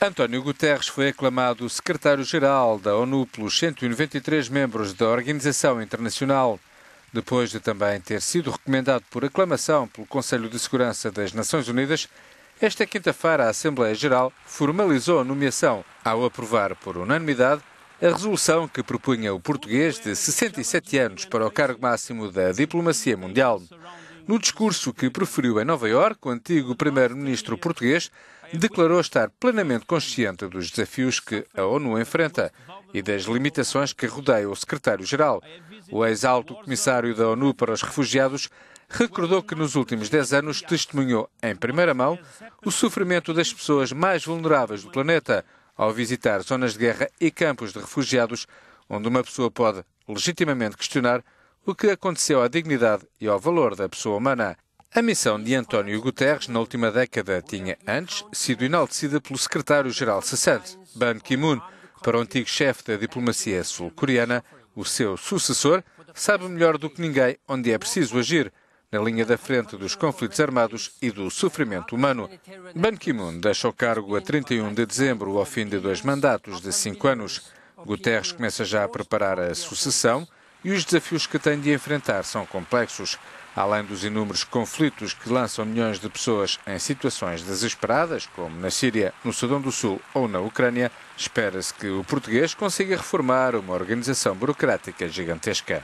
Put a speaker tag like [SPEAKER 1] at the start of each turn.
[SPEAKER 1] António Guterres foi aclamado secretário-geral da ONU pelos 193 membros da organização internacional, depois de também ter sido recomendado por aclamação pelo Conselho de Segurança das Nações Unidas. Esta quinta-feira, a Assembleia Geral formalizou a nomeação ao aprovar por unanimidade a resolução que propunha o português de 67 anos para o cargo máximo da diplomacia mundial. No discurso que proferiu em Nova Iorque, o antigo primeiro-ministro português declarou estar plenamente consciente dos desafios que a ONU enfrenta e das limitações que rodeiam o secretário-geral. O ex-alto comissário da ONU para os refugiados recordou que nos últimos 10 anos testemunhou em primeira mão o sofrimento das pessoas mais vulneráveis do planeta ao visitar zonas de guerra e campos de refugiados, onde uma pessoa pode legitimamente questionar o que aconteceu à dignidade e ao valor da pessoa humana. A missão de António Guterres na última década tinha antes sido enaltecida pelo secretário-geral cessante, Ban Ki-moon, para o antigo chefe da diplomacia sul-coreana, o seu sucessor, sabe melhor do que ninguém onde é preciso agir, na linha da frente dos conflitos armados e do sofrimento humano. Ban Ki-moon deixa o cargo a 31 de dezembro, ao fim de dois mandatos de cinco anos. Guterres começa já a preparar a sucessão, e os desafios que têm de enfrentar são complexos. Além dos inúmeros conflitos que lançam milhões de pessoas em situações desesperadas, como na Síria, no Sudão do Sul ou na Ucrânia, espera-se que o português consiga reformar uma organização burocrática gigantesca.